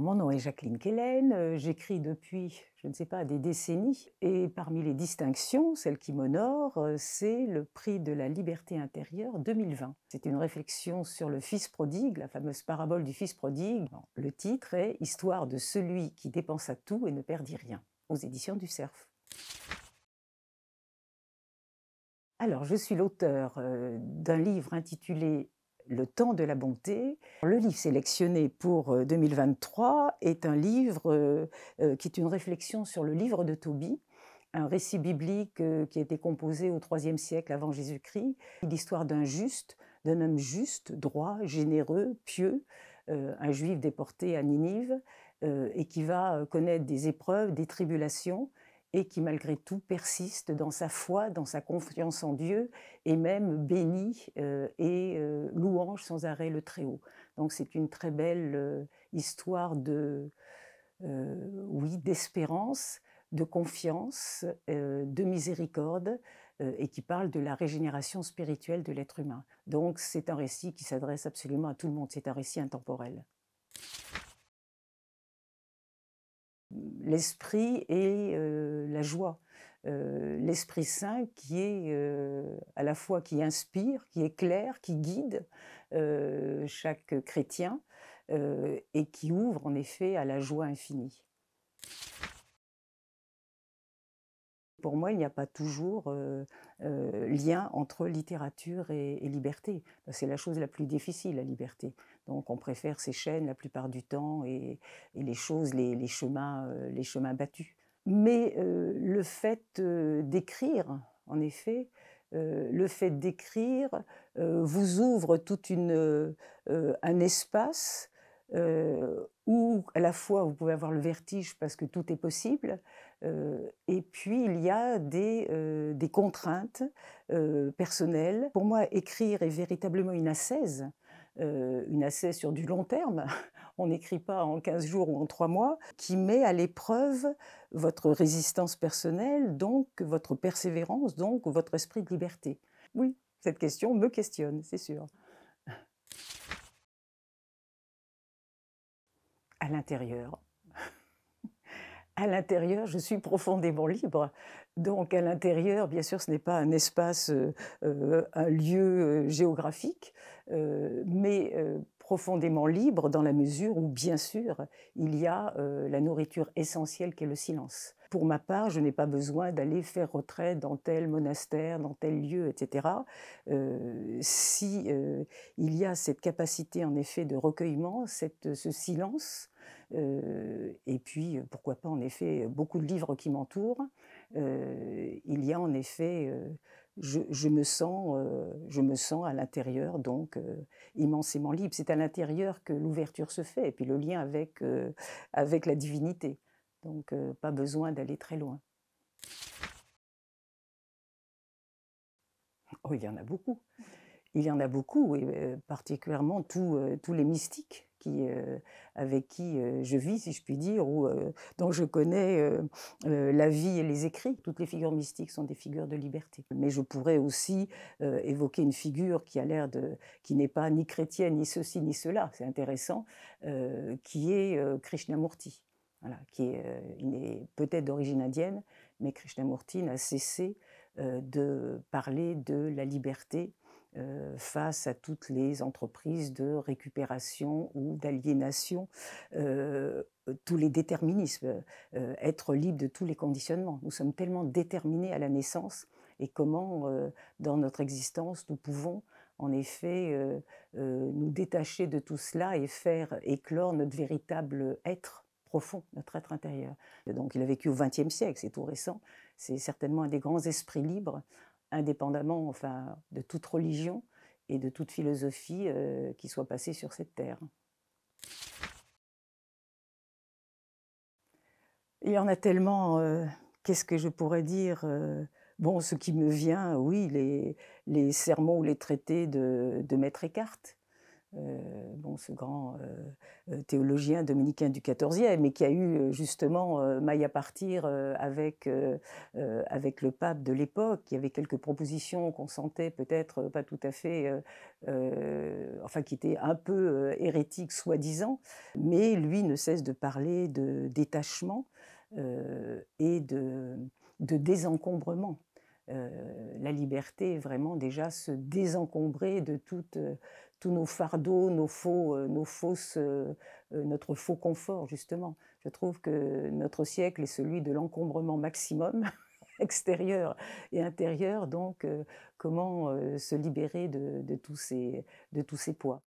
mon nom est Jacqueline Kellen, euh, j'écris depuis, je ne sais pas, des décennies. Et parmi les distinctions, celle qui m'honore, euh, c'est le prix de la liberté intérieure 2020. C'est une réflexion sur le fils prodigue, la fameuse parabole du fils prodigue. Le titre est Histoire de celui qui dépensa tout et ne perdit rien, aux éditions du Cerf. Alors, je suis l'auteur euh, d'un livre intitulé le temps de la bonté. Le livre sélectionné pour 2023 euh, est un livre euh, euh, qui est une réflexion sur le livre de Tobie, un récit biblique qui a été composé au IIIe siècle avant Jésus-Christ, l'histoire d'un juste, d'un homme juste, droit, généreux, pieux, un juif déporté à Ninive, et qui va connaître des épreuves, des tribulations, et qui malgré tout persiste dans sa foi, dans sa confiance en Dieu et même bénit euh, et euh, louange sans arrêt le Très-Haut. Donc c'est une très belle euh, histoire de, oui, d'espérance, de confiance, de miséricorde et qui parle de la régénération spirituelle de l'être humain. Donc c'est un récit qui s'adresse absolument à tout le monde, c'est un récit intemporel. l'esprit et euh, la joie. Euh, l'esprit saint qui est euh, à la fois qui inspire, qui éclaire, qui guide chaque chrétien et qui ouvre en effet à la joie infinie. Pour moi, il n'y a pas toujours euh, euh, lien entre littérature et, liberté. Bah, c'est la chose la plus difficile, la liberté. Donc on préfère ces chaînes la plupart du temps et, les choses, les, chemins, euh, les chemins battus. Mais le fait d'écrire, en effet, le fait d'écrire vous ouvre tout un espace où à la fois vous pouvez avoir le vertige parce que tout est possible, euh, et puis, il y a des, euh, contraintes euh, personnelles. Pour moi, écrire est véritablement une assaise, une assaise sur du long terme. On n'écrit pas en 15 jours ou en 3 mois, qui met à l'épreuve votre résistance personnelle, donc votre persévérance, donc votre esprit de liberté. Oui, cette question me questionne, c'est sûr. À l'intérieur à l'intérieur, je suis profondément libre. Donc à l'intérieur, bien sûr, ce n'est pas un espace, euh, euh, un lieu euh, géographique, mais profondément libre dans la mesure où, bien sûr, il y a la nourriture essentielle qu'est le silence. Pour ma part, je n'ai pas besoin d'aller faire retrait dans tel monastère, dans tel lieu, etc. si il y a cette capacité, en effet, de recueillement, cette, ce silence, euh, et puis, euh, pourquoi pas, en effet, beaucoup de livres qui m'entourent. Euh, il y a en effet, je, me sens, je me sens à l'intérieur, donc immensément libre. C'est à l'intérieur que l'ouverture se fait, et puis le lien avec, avec la divinité. Donc, pas besoin d'aller très loin. Oh, il y en a beaucoup. Il y en a beaucoup, et particulièrement tous, tous les mystiques qui, euh, avec qui euh, je vis, si je puis dire, ou euh, dont je connais la vie et les écrits. Toutes les figures mystiques sont des figures de liberté. Mais je pourrais aussi évoquer une figure qui a l'air de, qui n'est pas ni chrétienne, ni ceci, ni cela, c'est intéressant, qui est Krishnamurti. Voilà, qui est, il est peut-être d'origine indienne, mais Krishnamurti n'a cessé de parler de la liberté euh, face à toutes les entreprises de récupération ou d'aliénation, euh, tous les déterminismes, euh, être libre de tous les conditionnements. Nous sommes tellement déterminés à la naissance et comment, dans notre existence, nous pouvons en effet nous détacher de tout cela et faire éclore notre véritable être profond, notre être intérieur. donc il a vécu au XXe siècle, c'est tout récent. C'est certainement un des grands esprits libres indépendamment enfin, de toute religion et de toute philosophie euh, qui soit passée sur cette terre. Il y en a tellement, euh, qu'est-ce que je pourrais dire euh, Bon, ce qui me vient, oui, les, sermons ou les traités de, Maître Eckhart. Euh, bon, ce grand euh, euh, théologien dominicain du XIVe, mais qui a eu justement maille à partir avec, avec le pape de l'époque, qui avait quelques propositions qu'on sentait peut-être pas tout à fait, enfin qui étaient un peu hérétiques soi-disant, mais lui ne cesse de parler de détachement et de, de désencombrement. la liberté, vraiment déjà se désencombrer de toute, tous nos fardeaux, nos faux, euh, nos fausses, euh, euh, notre faux confort, justement. Je trouve que notre siècle est celui de l'encombrement maximum extérieur et intérieur, donc comment se libérer de, de tous ces poids.